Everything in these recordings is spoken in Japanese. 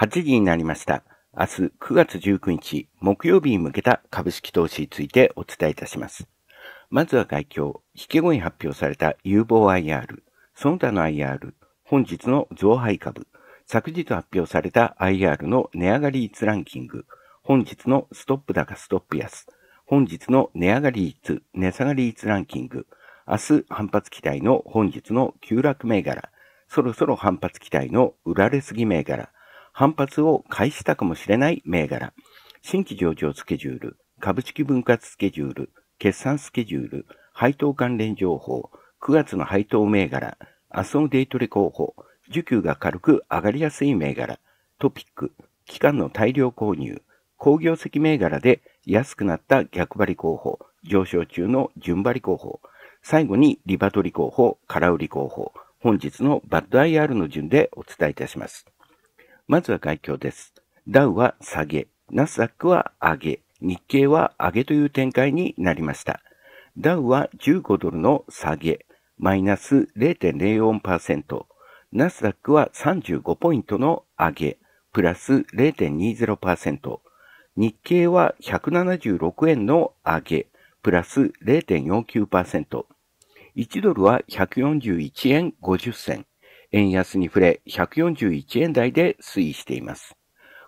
8時になりました。明日9月19日木曜日に向けた株式投資についてお伝えいたします。まずは外況、引け後に発表された有望 IR、その他の IR、本日の増配株、昨日発表された IR の値上がり率ランキング、本日のストップ高ストップ安、本日の値上がり率、値下がり率ランキング、明日反発期待の本日の急落銘柄、そろそろ反発期待の売られすぎ銘柄、反発を介したかもしれない銘柄、新規上場スケジュール、株式分割スケジュール、決算スケジュール、配当関連情報、9月の配当銘柄、明日のデイトレ候補、需給が軽く上がりやすい銘柄、トピック、期間の大量購入、工業石銘柄で安くなった逆張り候補、上昇中の順張り候補、最後にリバトリ候補、空売り候補、本日のバッド IR の順でお伝えいたします。まずは外況です。ダウは下げ、ナスダックは上げ、日経は上げという展開になりました。ダウは15ドルの下げ、マイナス0.04%、ナスダックは35ポイントの上げ、プラス0.20%、日経は176円の上げ、プラス0.49%、1ドルは141円50銭、円安に触れ、141円台で推移しています。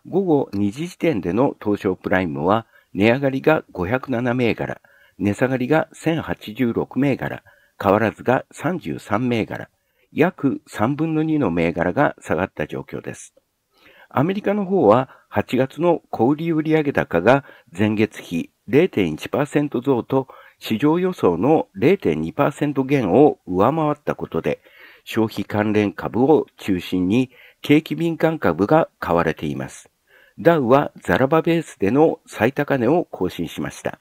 午後2時時点での東証プライムは、値上がりが507銘柄、値下がりが1086銘柄、変わらずが33銘柄、約3分の2の銘柄が下がった状況です。アメリカの方は8月の小売売上高が前月比0.1%増と市場予想の0.2%減を上回ったことで消費関連株を中心に景気敏感株が買われています。ダウはザラバベースでの最高値を更新しました。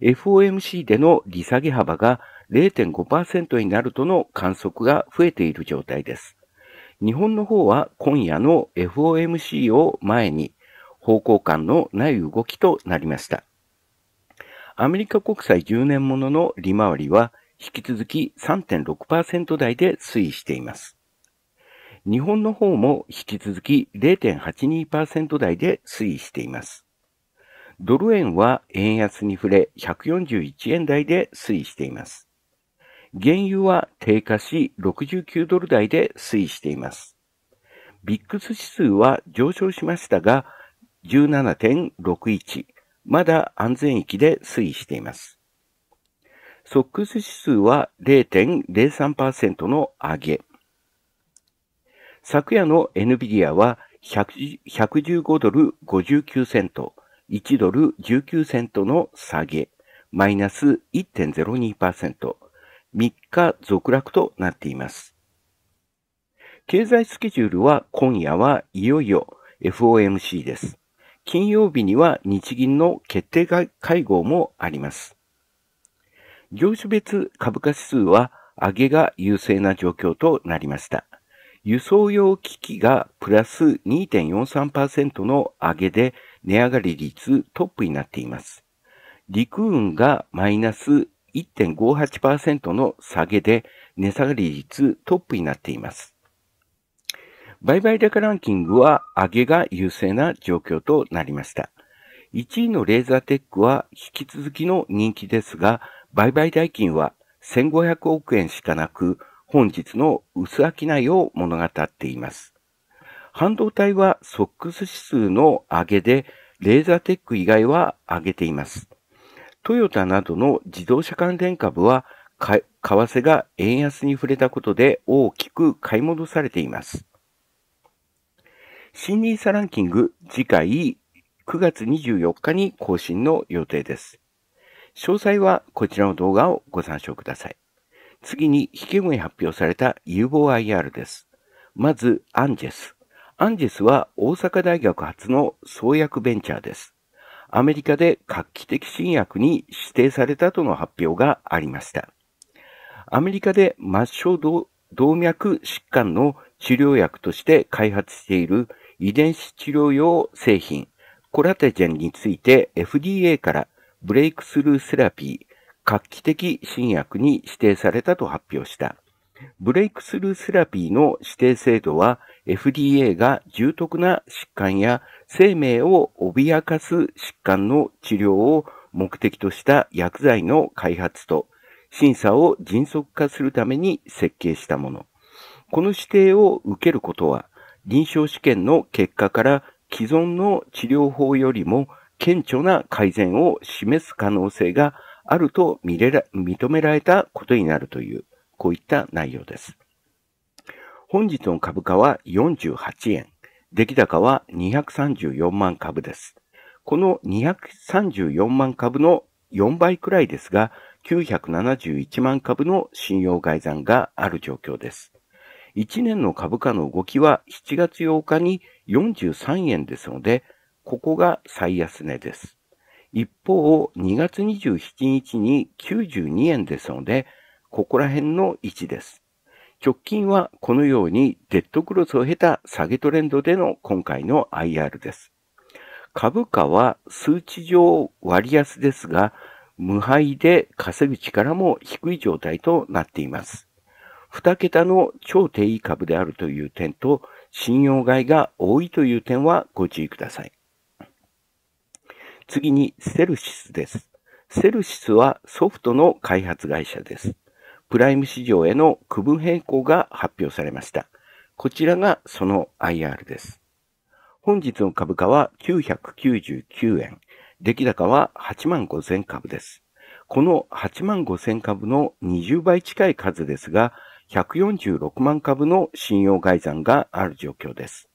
FOMC での利下げ幅が0.5%になるとの観測が増えている状態です。日本の方は今夜の FOMC を前に方向感のない動きとなりました。アメリカ国債10年ものの利回りは引き続き3.6%台で推移しています。日本の方も引き続き0.82%台で推移しています。ドル円は円安に触れ141円台で推移しています。原油は低下し69ドル台で推移しています。ビックス指数は上昇しましたが17.61、まだ安全域で推移しています。ソックス指数は0.03%の上げ。昨夜の NVIDIA は115ドル59セント、1ドル19セントの下げ、マイナス1.02%、3日続落となっています。経済スケジュールは今夜はいよいよ FOMC です。金曜日には日銀の決定会合もあります。業種別株価指数は上げが優勢な状況となりました。輸送用機器がプラス2.43%の上げで値上がり率トップになっています。陸運がマイナス1.58%の下げで値下がり率トップになっています。売買高ランキングは上げが優勢な状況となりました。1位のレーザーテックは引き続きの人気ですが、売買代金は1500億円しかなく、本日の薄商いを物語っています。半導体はソックス指数の上げで、レーザーテック以外は上げています。トヨタなどの自動車関連株は、為替が円安に触れたことで大きく買い戻されています。新 nisa ランキング、次回9月24日に更新の予定です。詳細はこちらの動画をご参照ください。次に引き後に発表された有望 IR です。まず、アンジェス。アンジェスは大阪大学発の創薬ベンチャーです。アメリカで画期的新薬に指定されたとの発表がありました。アメリカで末梢動脈疾患の治療薬として開発している遺伝子治療用製品コラテジェンについて FDA からブレイクスルーセラピー、画期的新薬に指定されたと発表した。ブレイクスルーセラピーの指定制度は FDA が重篤な疾患や生命を脅かす疾患の治療を目的とした薬剤の開発と審査を迅速化するために設計したもの。この指定を受けることは臨床試験の結果から既存の治療法よりも顕著な改善を示す可能性があると認められたことになるという、こういった内容です。本日の株価は48円、出来高は234万株です。この234万株の4倍くらいですが、971万株の信用外算がある状況です。1年の株価の動きは7月8日に43円ですので、ここが最安値です。一方、2月27日に92円ですので、ここら辺の位置です。直近はこのようにデッドクロスを経た下げトレンドでの今回の IR です。株価は数値上割安ですが、無敗で稼ぐ力も低い状態となっています。2桁の超低位株であるという点と、信用買いが多いという点はご注意ください。次にセルシスです。セルシスはソフトの開発会社です。プライム市場への区分変更が発表されました。こちらがその IR です。本日の株価は999円。出来高は8万5000株です。この8万5000株の20倍近い数ですが、146万株の信用概算がある状況です。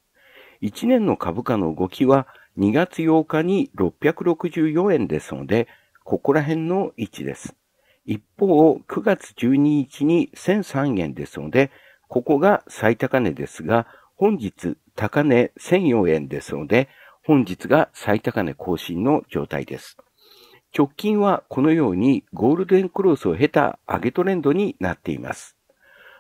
1年の株価の動きは2月8日に664円ですので、ここら辺の位置です。一方、9月12日に1003円ですので、ここが最高値ですが、本日高値1004円ですので、本日が最高値更新の状態です。直近はこのようにゴールデンクロスを経た上げトレンドになっています。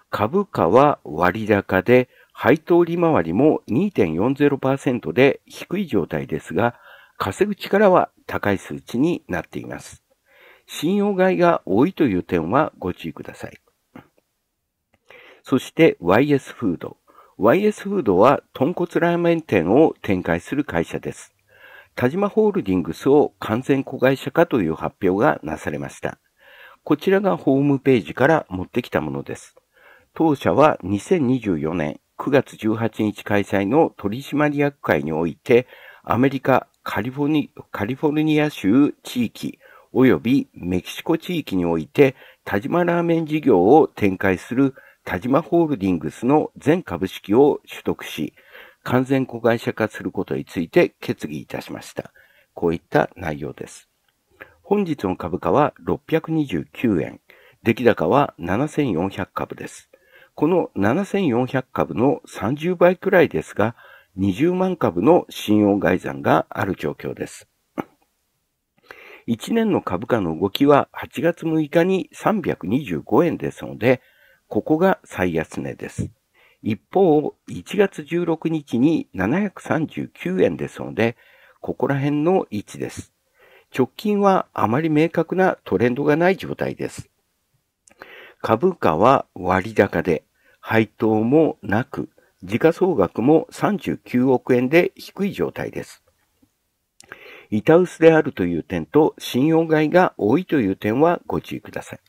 株価は割高で、配当利回りも2.40%で低い状態ですが、稼ぐ力は高い数値になっています。信用買いが多いという点はご注意ください。そして YS フード。YS フードは豚骨ラーメン店を展開する会社です。田島ホールディングスを完全子会社化という発表がなされました。こちらがホームページから持ってきたものです。当社は2024年9月18日開催の取締役会において、アメリカ、カリフォニカリフォルニア州地域、及びメキシコ地域において、田島ラーメン事業を展開する田島ホールディングスの全株式を取得し、完全子会社化することについて決議いたしました。こういった内容です。本日の株価は629円、出来高は7400株です。この7400株の30倍くらいですが、20万株の信用外算がある状況です。1年の株価の動きは8月6日に325円ですので、ここが最安値です。一方、1月16日に739円ですので、ここら辺の位置です。直近はあまり明確なトレンドがない状態です。株価は割高で、配当もなく、時価総額も39億円で低い状態です。板薄であるという点と信用買いが多いという点はご注意ください。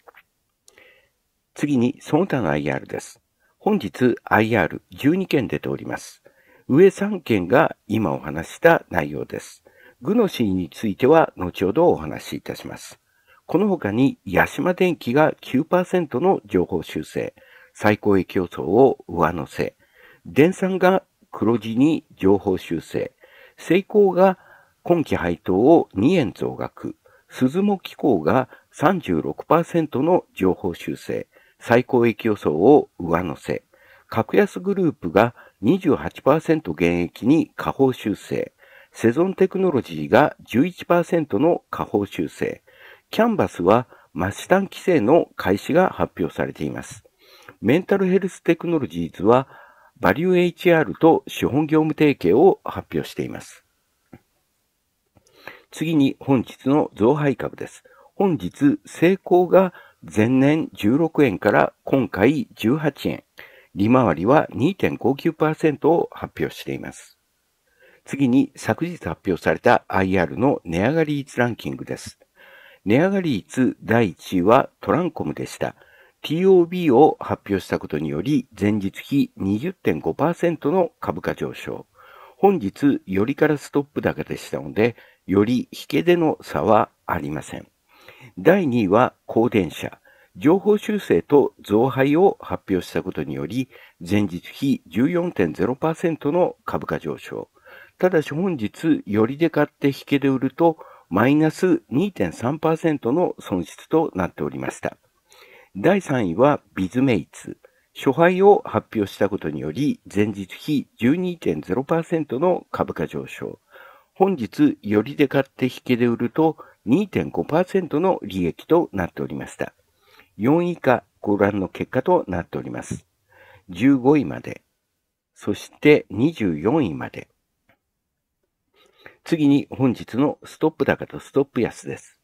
次にその他の IR です。本日 IR12 件出ております。上3件が今お話した内容です。具のシーンについては後ほどお話しいたします。この他に、ヤシマ電機が9%の情報修正、最高益予想を上乗せ、電産が黒字に情報修正、セイコーが今期配当を2円増額、鈴木機構が36%の情報修正、最高益予想を上乗せ、格安グループが28%減益に下方修正、セゾンテクノロジーが11%の下方修正、キャンバスはマシタン規制の開始が発表されています。メンタルヘルステクノロジーズは、バリュー HR と資本業務提携を発表しています。次に本日の増配株です。本日、成功が前年16円から今回18円、利回りは2.59%を発表しています。次に昨日発表された IR の値上がり率ランキングです。値上がり率第1位はトランコムでした。TOB を発表したことにより、前日比20.5%の株価上昇。本日、よりからストップ高でしたので、より引けでの差はありません。第2位は、光電車。情報修正と増配を発表したことにより、前日比14.0%の株価上昇。ただし本日、よりで買って引けで売ると、マイナス2.3%の損失となっておりました。第3位はビズメイツ。初配を発表したことにより、前日比12.0%の株価上昇。本日、よりで買って引けで売ると2.5%の利益となっておりました。4位以下、ご覧の結果となっております。15位まで、そして24位まで。次に本日のストップ高とストップ安です。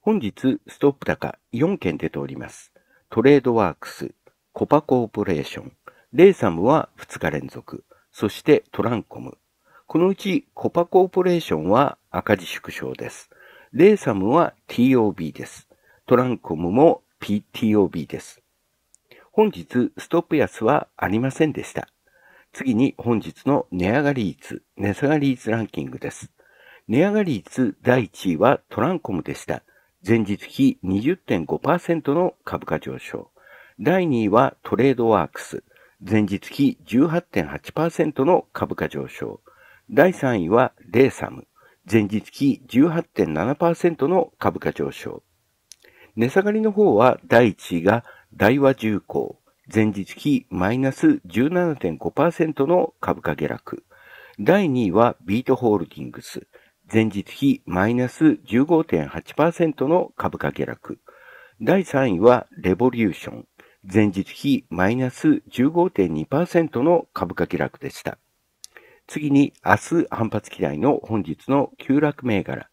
本日、ストップ高4件出ております。トレードワークス、コパコーポレーション、レーサムは2日連続、そしてトランコム。このうちコパコーポレーションは赤字縮小です。レーサムは TOB です。トランコムも PTOB です。本日、ストップ安はありませんでした。次に本日の値上がり率、値下がり率ランキングです。値上がり率第1位はトランコムでした。前日比20.5%の株価上昇。第2位はトレードワークス。前日比18.8%の株価上昇。第3位はレーサム。前日比18.7%の株価上昇。値下がりの方は第1位が大和重工。前日比マイナス17.5%の株価下落。第2位はビートホールディングス。前日比マイナス15.8%の株価下落。第3位はレボリューション。前日比マイナス15.2%の株価下落でした。次に明日反発期待の本日の急落銘柄。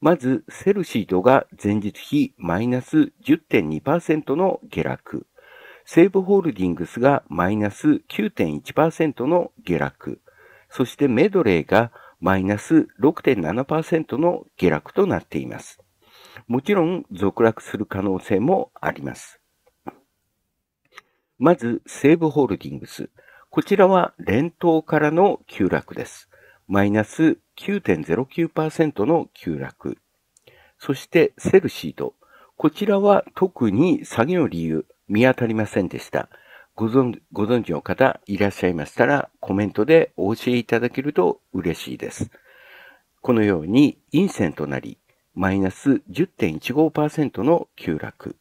まずセルシートが前日比マイナス10.2%の下落。西武ホールディングスがマイナス9.1%の下落、そしてメドレーがマイナス6.7%の下落となっています。もちろん続落する可能性もあります。まず、西武ホールディングス。こちらは連投からの急落です。マイナス9.09%の急落。そして、セルシード。こちらは特に作業理由、見当たりませんでした。ご存ご存知の方いらっしゃいましたら、コメントでお教えいただけると嬉しいです。このように陰線となり、マイナス10.15%の急落。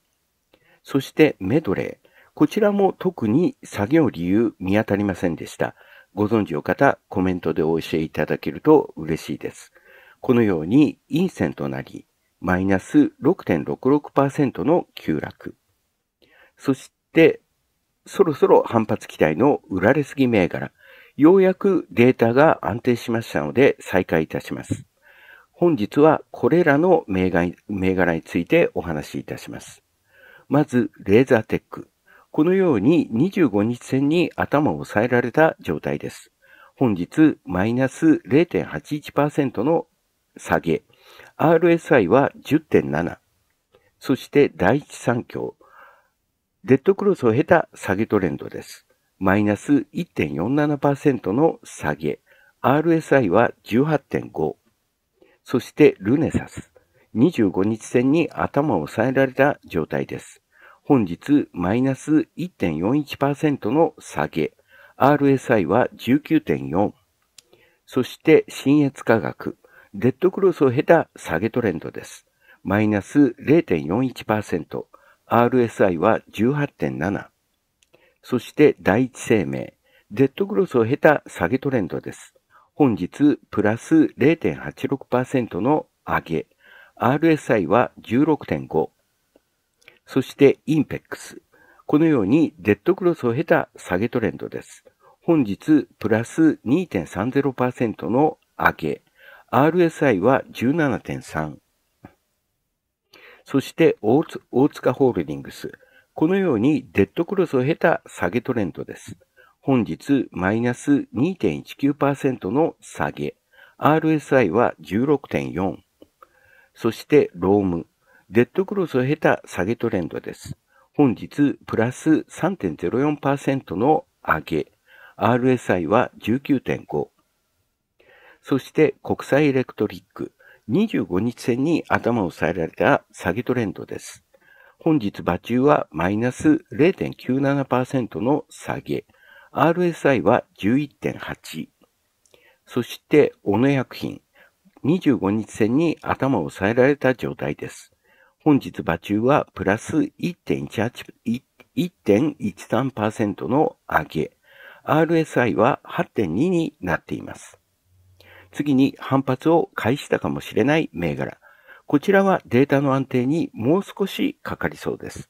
そしてメドレー。こちらも特に作業理由見当たりませんでした。ご存知の方、コメントでお教えいただけると嬉しいです。このように陰線となり、マイナス6.66%の急落。そして、そろそろ反発期待の売られすぎ銘柄、ようやくデータが安定しましたので再開いたします。本日はこれらの銘柄についてお話しいたします。まず、レーザーテック。このように25日線に頭を抑えられた状態です。本日、マイナス0.81%の下げ。RSI は10.7。そして、第一三共。デッドクロスを経た下げトレンドです。マイナス1.47%の下げ。RSI は18.5。そしてルネサス。25日線に頭を押さえられた状態です。本日マイナス1.41%の下げ。RSI は19.4。そして新越価格。デッドクロスを経た下げトレンドです。マイナス0.41%。RSI は18.7。そして第一生命、デッドグロスを経た下げトレンドです。本日、プラス0.86%の上げ。RSI は16.5。そしてインペックス。このようにデッドクロスを経た下げトレンドです。本日、プラス2.30%の上げ。RSI は17.3。そして大塚ホールディングス。このようにデッドクロスを経た下げトレンドです。本日マイナス2.19%の下げ。RSI は16.4。そしてローム。デッドクロスを経た下げトレンドです。本日プラス3.04%の上げ。RSI は19.5。そして国際エレクトリック。25日線に頭を押さえられた下げトレンドです。本日場中はマイナス0.97%の下げ。RSI は11.8。そして、小野薬品。25日線に頭を押さえられた状態です。本日場中はプラス1.13%の上げ。RSI は8.2になっています。次に反発を介したかもしれない銘柄。こちらはデータの安定にもう少しかかりそうです。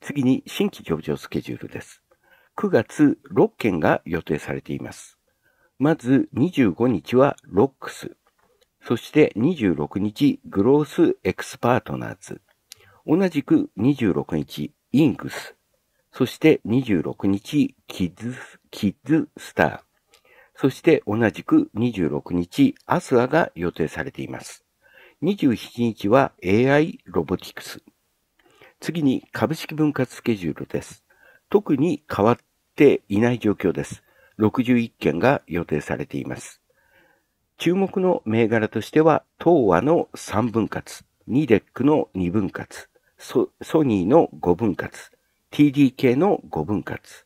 次に新規上場スケジュールです。9月6件が予定されています。まず25日はロックス。そして26日グロースエクスパートナーズ。同じく26日イングス。そして26日キッズ、キッズスター。そして同じく26日、アスアが予定されています。27日は AI ロボティクス。次に株式分割スケジュールです。特に変わっていない状況です。61件が予定されています。注目の銘柄としては、東和の3分割、ニデックの2分割、ソニーの5分割、TDK の5分割、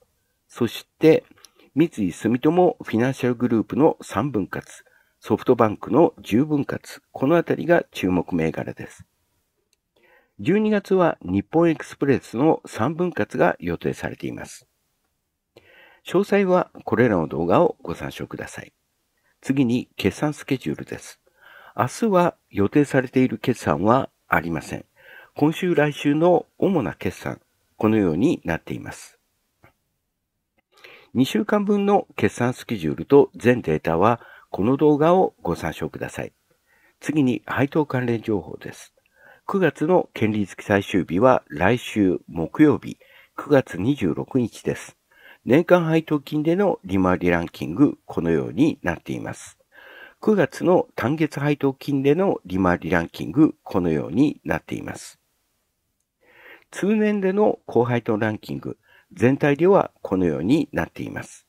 そして三井住友フィナンシャルグループの3分割、ソフトバンクの10分割、このあたりが注目銘柄です。12月は日本エクスプレスの3分割が予定されています。詳細はこれらの動画をご参照ください。次に決算スケジュールです。明日は予定されている決算はありません。今週来週の主な決算、このようになっています。2週間分の決算スケジュールと全データはこの動画をご参照ください。次に配当関連情報です。9月の権利付き最終日は来週木曜日9月26日です。年間配当金での利回りランキング、このようになっています。9月の単月配当金での利回りランキング、このようになっています。通年での高配当ランキング、全体ではこのようになっています。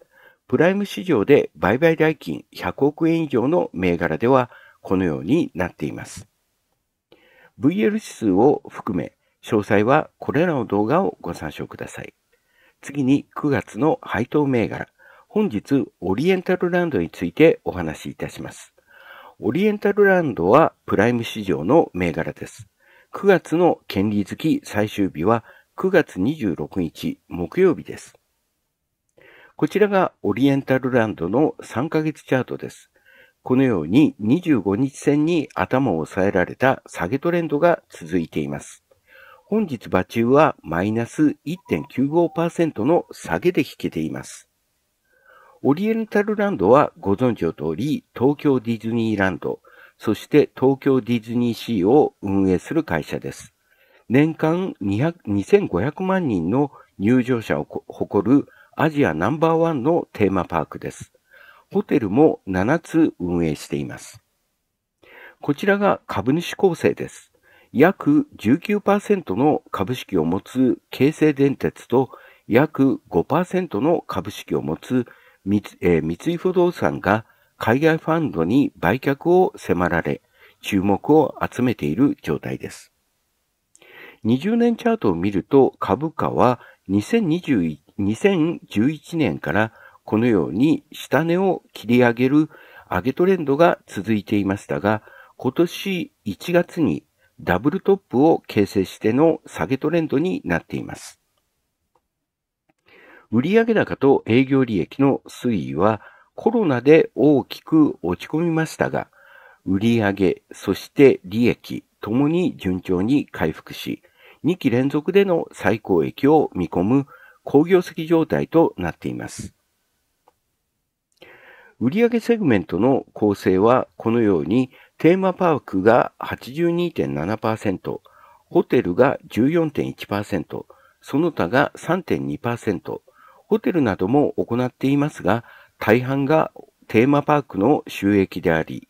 プライム市場で売買代金100億円以上の銘柄ではこのようになっています。VL 指数を含め、詳細はこれらの動画をご参照ください。次に9月の配当銘柄、本日オリエンタルランドについてお話しいたします。オリエンタルランドはプライム市場の銘柄です。9月の権利付き最終日は9月26日木曜日です。こちらがオリエンタルランドの3ヶ月チャートです。このように25日線に頭を抑えられた下げトレンドが続いています。本日場中はマイナス1.95%の下げで引けています。オリエンタルランドはご存知の通り東京ディズニーランド、そして東京ディズニーシーを運営する会社です。年間2500万人の入場者を誇るアジアナンバーワンのテーマパークです。ホテルも7つ運営しています。こちらが株主構成です。約19%の株式を持つ京成電鉄と約5%の株式を持つ三,、えー、三井不動産が海外ファンドに売却を迫られ、注目を集めている状態です。20年チャートを見ると株価は2 0 1 1年からこのように下値を切り上げる上げトレンドが続いていましたが、今年1月にダブルトップを形成しての下げトレンドになっています。売上高と営業利益の推移はコロナで大きく落ち込みましたが、売上、そして利益ともに順調に回復し、2期連続での最高益を見込む好業績状態となっています。売上セグメントの構成はこのようにテーマパークが82.7%、ホテルが14.1%、その他が3.2%、ホテルなども行っていますが、大半がテーマパークの収益であり、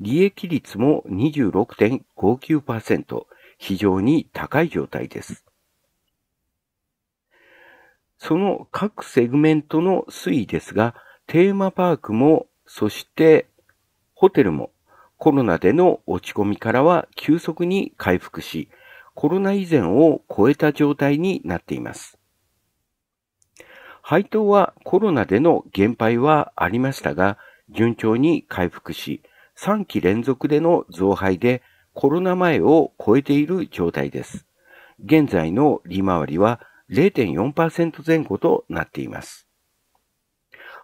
利益率も26.59%、非常に高い状態です。その各セグメントの推移ですが、テーマパークも、そしてホテルもコロナでの落ち込みからは急速に回復し、コロナ以前を超えた状態になっています。配当はコロナでの減配はありましたが、順調に回復し、3期連続での増配でコロナ前を超えている状態です。現在の利回りは0.4%前後となっています。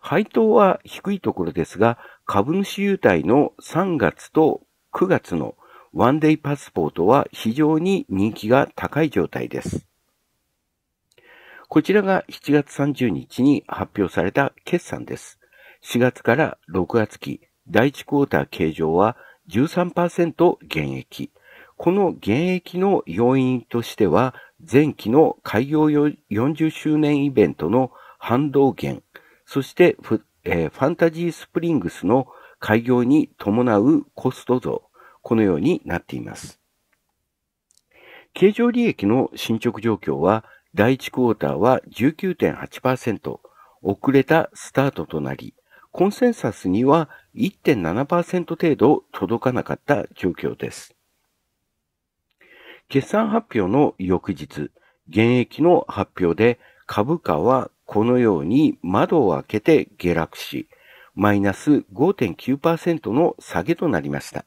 配当は低いところですが、株主優待の3月と9月のワンデイパスポートは非常に人気が高い状態です。こちらが7月30日に発表された決算です。4月から6月期、第1クォーター形状は13%減益。この減益の要因としては、前期の開業40周年イベントの反動減、そしてフえー、ファンタジースプリングスの開業に伴うコスト増、このようになっています。経常利益の進捗状況は、第1クォーターは19.8%、遅れたスタートとなり、コンセンサスには1.7%程度届かなかった状況です。決算発表の翌日、現役の発表で株価はこのように窓を開けて下落し、マイナス5.9%の下げとなりました。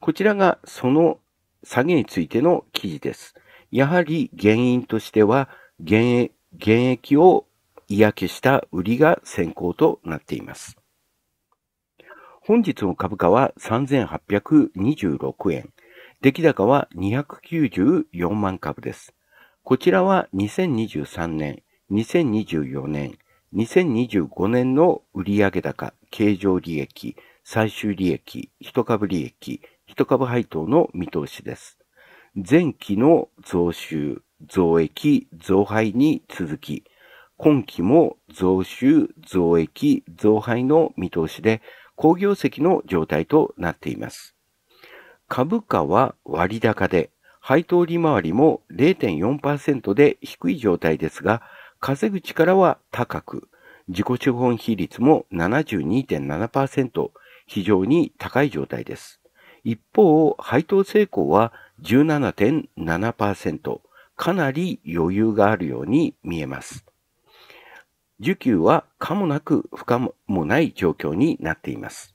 こちらがその下げについての記事です。やはり原因としては現、役を嫌気した売りが先行となっています。本日の株価は3826円。出来高は294万株です。こちらは2023年、2024年、2025年の売上高、経常利益、最終利益、一株利益、一株配当の見通しです。前期の増収、増益、増配に続き、今期も増収、増益、増配の見通しで、好業績の状態となっています。株価は割高で、配当利回りも0.4%で低い状態ですが、稼ぐ力は高く、自己資本比率も72.7%、非常に高い状態です。一方、配当成功は17.7%、かなり余裕があるように見えます。需給は可もなく不可もない状況になっています。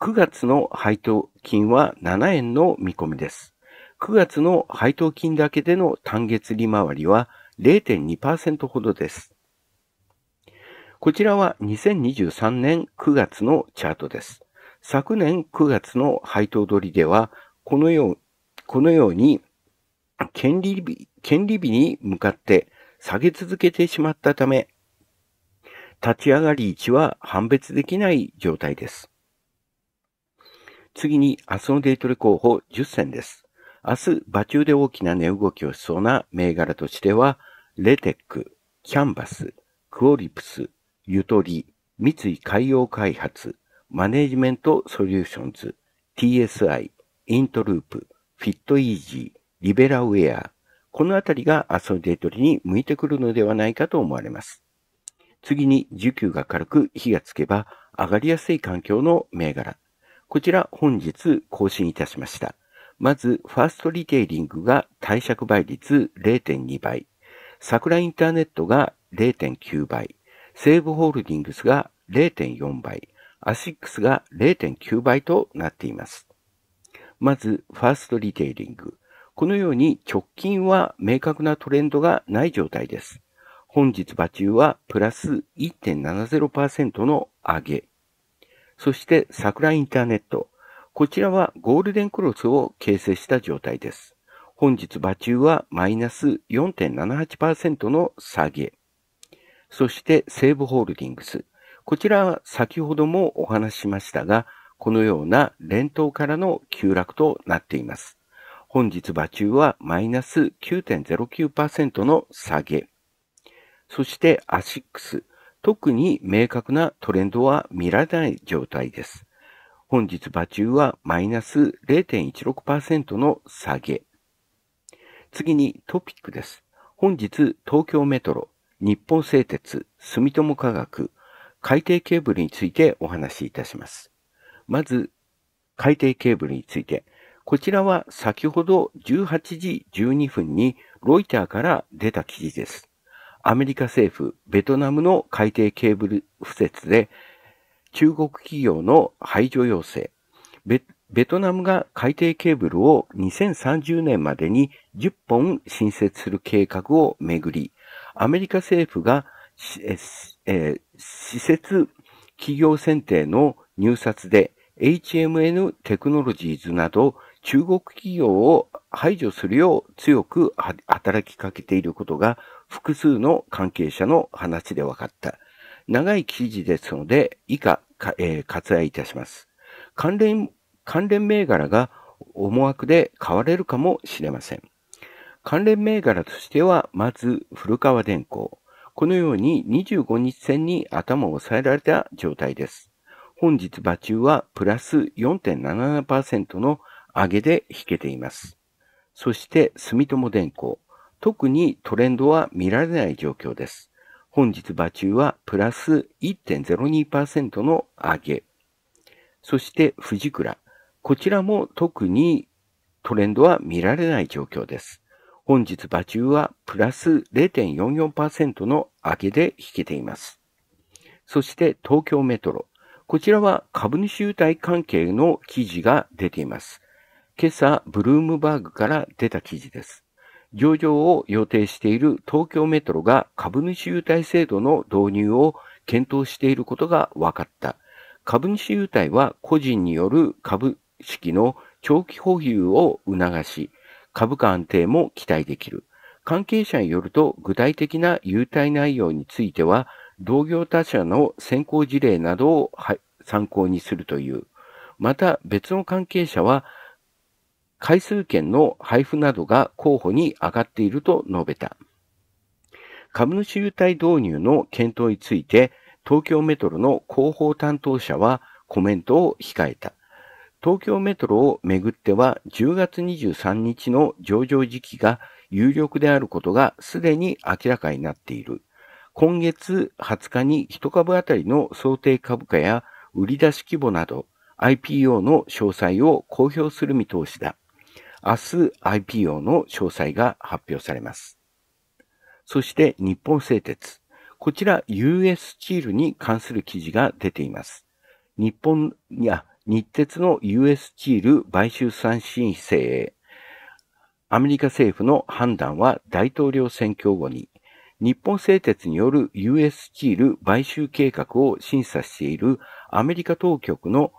9月の配当金は7円の見込みです。9月の配当金だけでの単月利回りは0.2%ほどです。こちらは2023年9月のチャートです。昨年9月の配当取りでは、このようこのように、権利日、権利日に向かって下げ続けてしまったため、立ち上がり位置は判別できない状態です。次に明日のデイトレ候補10選です。明日、場中で大きな値動きをしそうな銘柄としては、レテック、キャンバス、クオリプス、ゆとり、三井海洋開発、マネジメントソリューションズ、TSI、イントループ、フィットイージー、リベラウェア、このあたりがアソデートリに向いてくるのではないかと思われます。次に需給が軽く火がつけば上がりやすい環境の銘柄。こちら本日更新いたしました。まず、ファーストリテイリングが貸借倍率0.2倍。桜インターネットが0.9倍。西武ホールディングスが0.4倍。アシックスが0.9倍となっています。まず、ファーストリテイリング。このように直近は明確なトレンドがない状態です。本日場中はプラス1.70%の上げ。そして桜インターネット。こちらはゴールデンクロスを形成した状態です。本日場中はマイナス4.78%の下げ。そして西武ホールディングス。こちらは先ほどもお話ししましたが、このような連投からの急落となっています。本日場中はマイナス9.09%の下げ。そしてアシックス。特に明確なトレンドは見られない状態です。本日場中はマイナス0.16%の下げ。次にトピックです。本日東京メトロ、日本製鉄、住友化学、海底ケーブルについてお話しいたします。まず、海底ケーブルについて、こちらは先ほど18時12分にロイターから出た記事です。アメリカ政府、ベトナムの海底ケーブル敷設で中国企業の排除要請。ベベトナムが海底ケーブルを2030年までに10本新設する計画をめぐり、アメリカ政府が、施設企業選定の入札で HMN テクノロジーズなど中国企業を排除するよう強く働きかけていることが複数の関係者の話で分かった。長い記事ですので、以下、えー、割愛いたします。関連、関連銘柄が思惑で買われるかもしれません。関連銘柄としては、まず、古川電工。このように25日線に頭を押さえられた状態です。本日場中はプラス4.77%の上げで引けています。そして住友電工。特にトレンドは見られない状況です。本日場中はプラス1.02%の上げ。そして富士倉。こちらも特にトレンドは見られない状況です。本日場中はプラス0.44%の上げで引けています。そして東京メトロ。こちらは株主優待関係の記事が出ています。今朝、ブルームバーグから出た記事です。上場を予定している東京メトロが株主優待制度の導入を検討していることが分かった。株主優待は個人による株式の長期保有を促し、株価安定も期待できる。関係者によると具体的な優待内容については、同業他社の先行事例などを参考にするという。また別の関係者は、回数券の配布などが候補に上がっていると述べた。株主優待導入の検討について、東京メトロの広報担当者はコメントを控えた。東京メトロをめぐっては10月23日の上場時期が有力であることがすでに明らかになっている。今月20日に1株あたりの想定株価や売り出し規模など IPO の詳細を公表する見通しだ。明日 IPO の詳細が発表されます。そして日本製鉄。こちら US スチールに関する記事が出ています。日本、いや、日鉄の US スチール買収三申請へ。アメリカ政府の判断は大統領選挙後に、日本製鉄による US スチール買収計画を審査しているアメリカ当局の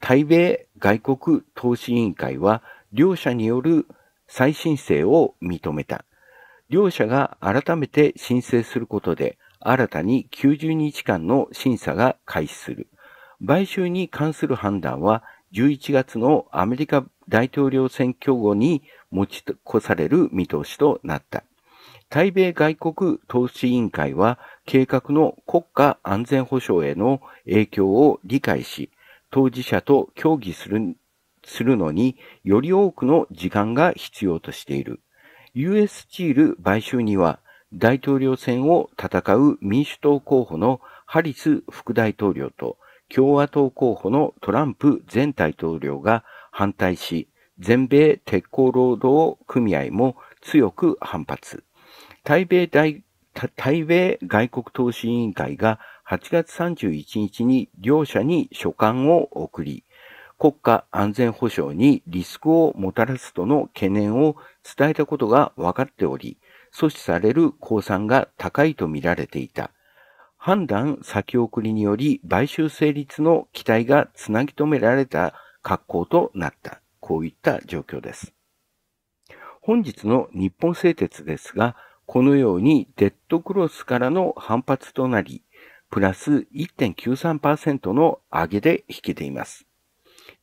対米外国投資委員会は両者による再申請を認めた。両者が改めて申請することで、新たに90日間の審査が開始する。買収に関する判断は、11月のアメリカ大統領選挙後に持ち越される見通しとなった。対米外国投資委員会は計画の国家安全保障への影響を理解し、当事者と協議するするのに、より多くの時間が必要としている。US スチール買収には、大統領選を戦う民主党候補のハリス副大統領と共和党候補のトランプ前大統領が反対し、全米鉄鋼労働組合も強く反発。対米大、米外国投資委員会が8月31日に両者に書簡を送り、国家安全保障にリスクをもたらすとの懸念を伝えたことが分かっており、阻止される公算が高いと見られていた。判断先送りにより買収成立の期待がつなぎ止められた格好となった。こういった状況です。本日の日本製鉄ですが、このようにデッドクロスからの反発となり、プラス1.93%の上げで引けています。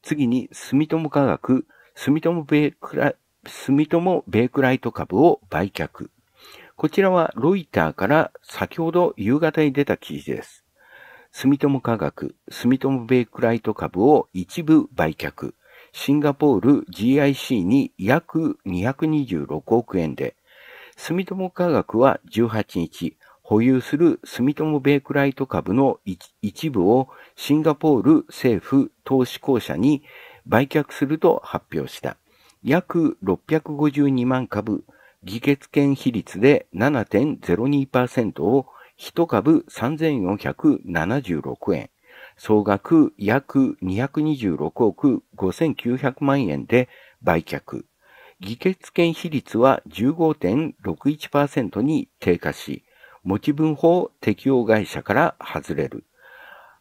次に、住友化学、住友ベークラ、住友ベークライト株を売却。こちらはロイターから先ほど夕方に出た記事です。住友化学、住友ベイクライト株を一部売却。シンガポール GIC に約226億円で、住友化学は18日、保有する住友ベイクライト株の一部をシンガポール政府投資公社に売却すると発表した。約652万株、議決権比率で7.02%を1株3476円、総額約226億5900万円で売却。議決権比率は15.61%に低下し、持ち分法適用会社から外れる。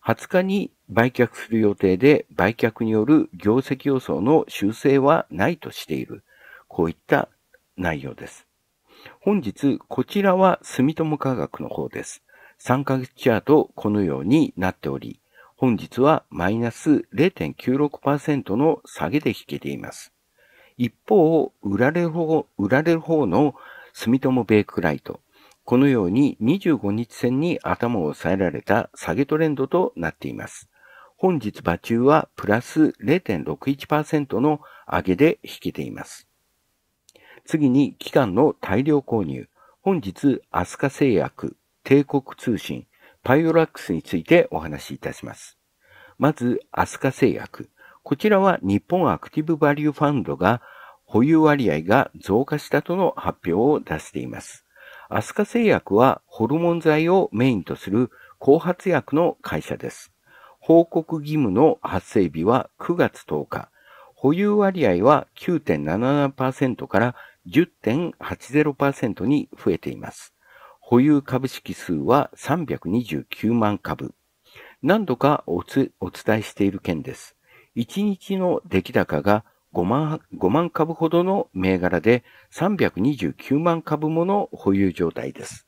20日に売却する予定で、売却による業績予想の修正はないとしている。こういった内容です。本日、こちらは住友科学の方です。3ヶ月チャート、このようになっており、本日はマイナス0.96%の下げで引けています。一方、売られる方、売られる方の住友ベイクライト、このように25日線に頭を抑えられた下げトレンドとなっています。本日場中はプラス0.61%の上げで引けています。次に期間の大量購入。本日、アスカ製薬、帝国通信、パイオラックスについてお話しいたします。まず、アスカ製薬。こちらは日本アクティブバリューファンドが保有割合が増加したとの発表を出しています。アスカ製薬はホルモン剤をメインとする後発薬の会社です。報告義務の発生日は9月10日、保有割合は9.77%から10.80%に増えています。保有株式数は329万株。何度かお伝えしている件です。1日の出来高が5万 ,5 万株ほどの銘柄で329万株もの保有状態です。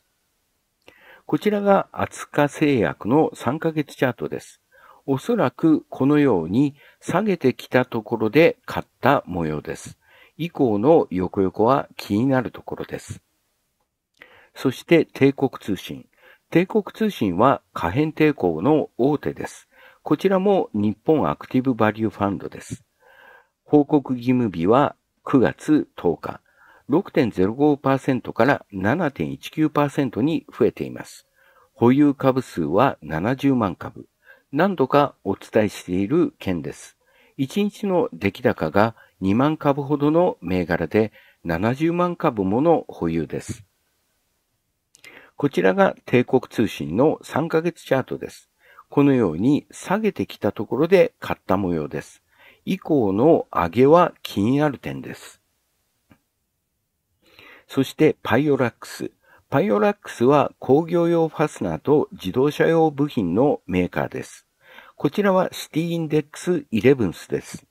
こちらが厚化製薬の3ヶ月チャートです。おそらくこのように下げてきたところで買った模様です。以降の横横は気になるところです。そして帝国通信。帝国通信は可変抵抗の大手です。こちらも日本アクティブバリューファンドです。報告義務日は9月10日、6.05%から7.19%に増えています。保有株数は70万株。何度かお伝えしている件です。1日の出来高が2万株ほどの銘柄で70万株もの保有です。こちらが帝国通信の3ヶ月チャートです。このように下げてきたところで買った模様です。以降の上げは気になる点です。そしてパイオラックス。パイオラックスは工業用ファスナーと自動車用部品のメーカーです。こちらはシティインデックス1ンスです。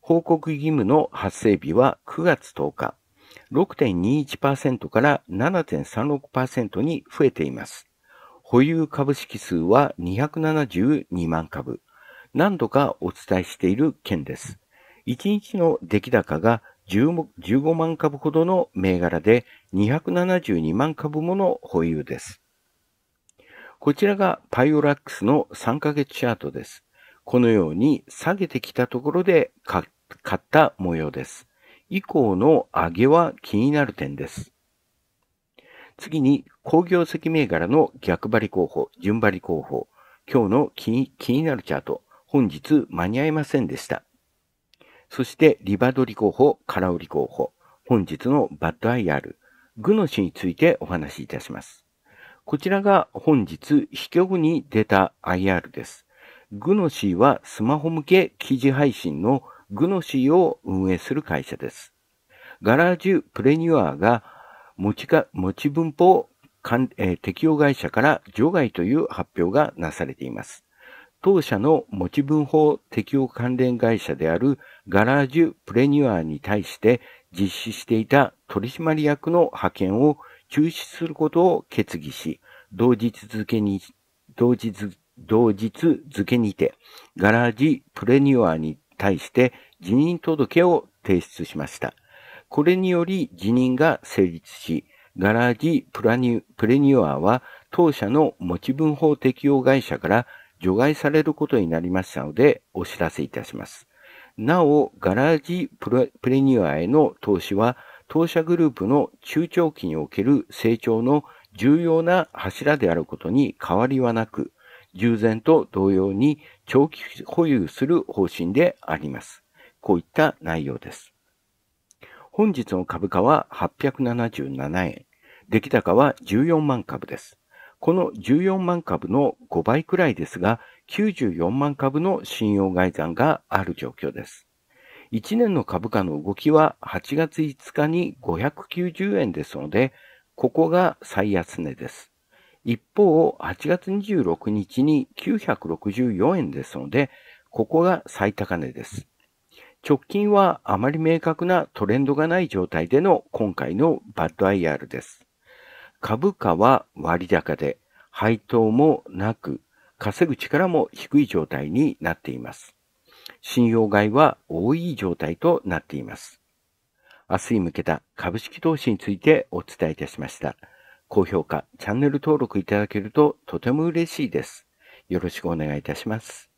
報告義務の発生日は9月10日、6.21%から7.36%に増えています。保有株式数は272万株。何度かお伝えしている件です。1日の出来高が15万株ほどの銘柄で272万株もの保有です。こちらがパイオラックスの3ヶ月チャートです。このように下げてきたところで買った模様です。以降の上げは気になる点です。次に、工業石銘柄の逆張り候補、順張り候補。今日の気になるチャート。本日間に合いませんでした。そしてリバドリ候補、カラオリ候補、本日のバッドアイアール、具の詩についてお話しいたします。こちらが本日、秘境に出た IR です。グノシーはスマホ向け記事配信のグノシーを運営する会社です。ガラージュプレニュアーが持ちか持ち分法、えー、適用会社から除外という発表がなされています。当社の持ち分法適用関連会社であるガラージュプレニュアーに対して実施していた取締役の派遣を中止することを決議し、同日付に、同日、同日付にて、ガラージプレニュアーに対して辞任届を提出しました。これにより辞任が成立し、ガラージプラニュプレニュアーは当社の持ち分法適用会社から除外されることになりましたので、お知らせいたします。なお、ガラージプレニュアへの投資は、当社グループの中長期における成長の重要な柱であることに変わりはなく、従前と同様に長期保有する方針であります。こういった内容です。本日の株価は877円、出来高は14万株です。この14万株の5倍くらいですが、94万株の信用外算がある状況です。1年の株価の動きは8月5日に590円ですので、ここが最安値です。一方、8月26日に964円ですので、ここが最高値です。直近はあまり明確なトレンドがない状態での今回のバッド IR です。株価は割高で、配当もなく、稼ぐ力も低い状態になっています。信用買いは多い状態となっています。明日に向けた株式投資についてお伝えいたしました。高評価、チャンネル登録いただけるととても嬉しいです。よろしくお願いいたします。